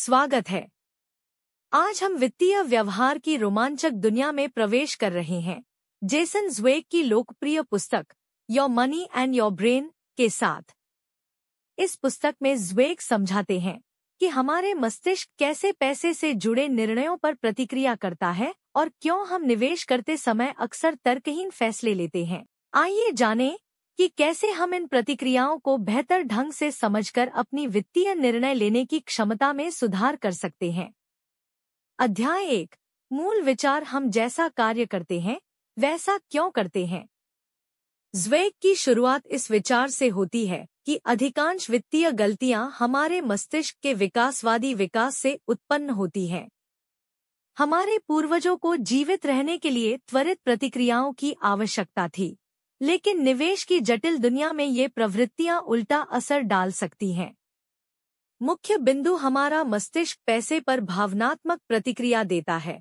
स्वागत है आज हम वित्तीय व्यवहार की रोमांचक दुनिया में प्रवेश कर रहे हैं जेसन ज्वेग की लोकप्रिय पुस्तक your money and your brain के साथ इस पुस्तक में ज्वेग समझाते हैं कि हमारे मस्तिष्क कैसे पैसे से जुड़े निर्णयों पर प्रतिक्रिया करता है और क्यों हम निवेश करते समय अक्सर तर्कहीन फैसले लेते हैं आइए जानें कि कैसे हम इन प्रतिक्रियाओं को बेहतर ढंग से समझकर अपनी वित्तीय निर्णय लेने की क्षमता में सुधार कर सकते हैं अध्याय एक मूल विचार हम जैसा कार्य करते हैं वैसा क्यों करते हैं ज्वेग की शुरुआत इस विचार से होती है कि अधिकांश वित्तीय गलतियां हमारे मस्तिष्क के विकासवादी विकास से उत्पन्न होती हैं हमारे पूर्वजों को जीवित रहने के लिए त्वरित प्रतिक्रियाओं की आवश्यकता थी लेकिन निवेश की जटिल दुनिया में ये प्रवृत्तियां उल्टा असर डाल सकती हैं मुख्य बिंदु हमारा मस्तिष्क पैसे पर भावनात्मक प्रतिक्रिया देता है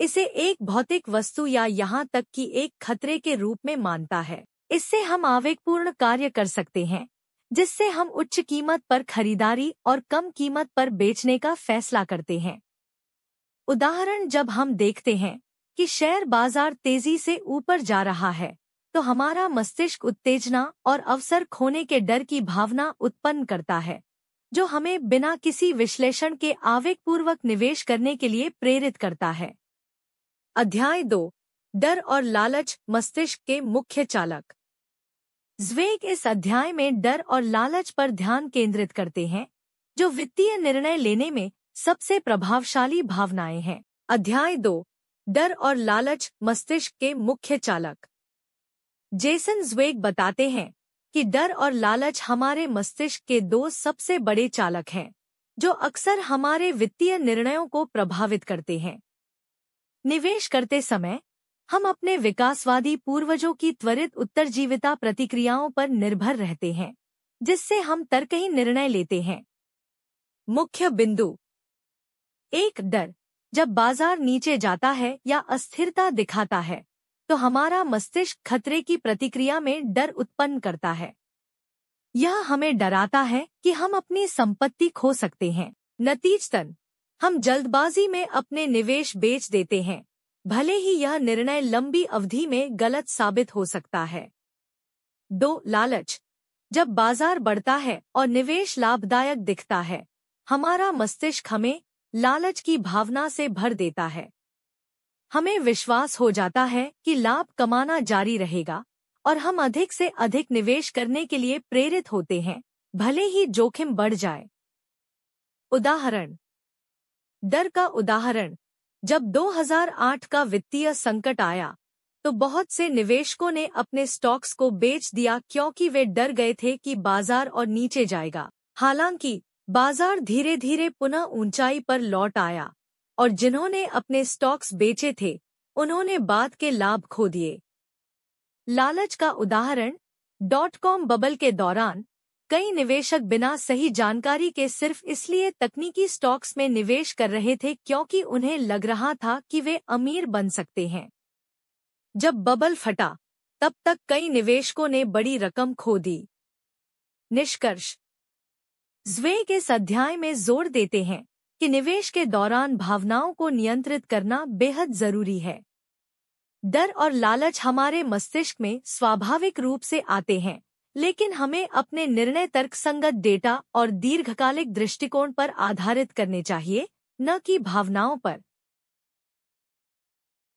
इसे एक भौतिक वस्तु या यहाँ तक कि एक खतरे के रूप में मानता है इससे हम आवेगपूर्ण कार्य कर सकते हैं जिससे हम उच्च कीमत पर खरीदारी और कम कीमत पर बेचने का फैसला करते हैं उदाहरण जब हम देखते हैं कि शेयर बाजार तेजी से ऊपर जा रहा है तो हमारा मस्तिष्क उत्तेजना और अवसर खोने के डर की भावना उत्पन्न करता है जो हमें बिना किसी विश्लेषण के आवेगपूर्वक निवेश करने के लिए प्रेरित करता है अध्याय दो डर और लालच मस्तिष्क के मुख्य चालक ज्वेग इस अध्याय में डर और लालच पर ध्यान केंद्रित करते हैं जो वित्तीय निर्णय लेने में सबसे प्रभावशाली भावनाएं हैं अध्याय दो डर और लालच मस्तिष्क के मुख्य चालक जेसन ज्वेग बताते हैं कि डर और लालच हमारे मस्तिष्क के दो सबसे बड़े चालक हैं जो अक्सर हमारे वित्तीय निर्णयों को प्रभावित करते हैं निवेश करते समय हम अपने विकासवादी पूर्वजों की त्वरित उत्तरजीविता प्रतिक्रियाओं पर निर्भर रहते हैं जिससे हम तर्क ही निर्णय लेते हैं मुख्य बिंदु एक डर जब बाजार नीचे जाता है या अस्थिरता दिखाता है तो हमारा मस्तिष्क खतरे की प्रतिक्रिया में डर उत्पन्न करता है यह हमें डराता है कि हम अपनी संपत्ति खो सकते हैं नतीजतन हम जल्दबाजी में अपने निवेश बेच देते हैं भले ही यह निर्णय लंबी अवधि में गलत साबित हो सकता है दो लालच जब बाजार बढ़ता है और निवेश लाभदायक दिखता है हमारा मस्तिष्क हमें लालच की भावना से भर देता है हमें विश्वास हो जाता है कि लाभ कमाना जारी रहेगा और हम अधिक से अधिक निवेश करने के लिए प्रेरित होते हैं भले ही जोखिम बढ़ जाए उदाहरण डर का उदाहरण जब 2008 का वित्तीय संकट आया तो बहुत से निवेशकों ने अपने स्टॉक्स को बेच दिया क्योंकि वे डर गए थे कि बाजार और नीचे जाएगा हालांकि बाजार धीरे धीरे पुनः ऊंचाई पर लौट आया और जिन्होंने अपने स्टॉक्स बेचे थे उन्होंने बाद के लाभ खो दिए लालच का उदाहरण डॉट कॉम बबल के दौरान कई निवेशक बिना सही जानकारी के सिर्फ इसलिए तकनीकी स्टॉक्स में निवेश कर रहे थे क्योंकि उन्हें लग रहा था कि वे अमीर बन सकते हैं जब बबल फटा तब तक कई निवेशकों ने बड़ी रकम खो दी निष्कर्ष ज्वे के अध्याय में जोर देते हैं कि निवेश के दौरान भावनाओं को नियंत्रित करना बेहद जरूरी है डर और लालच हमारे मस्तिष्क में स्वाभाविक रूप से आते हैं लेकिन हमें अपने निर्णय तर्क संगत डेटा और दीर्घकालिक दृष्टिकोण पर आधारित करने चाहिए न कि भावनाओं पर